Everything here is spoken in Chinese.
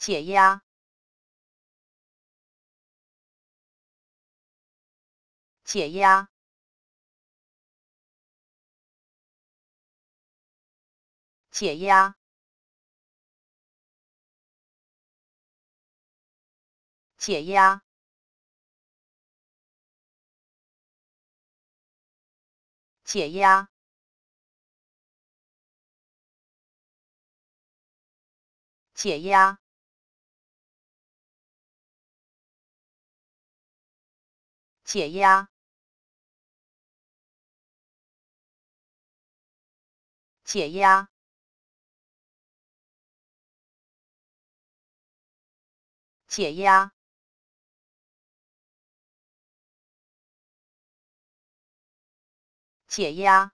解压，解压，解压，解压，解压，解压。解压，解压，解压，解压。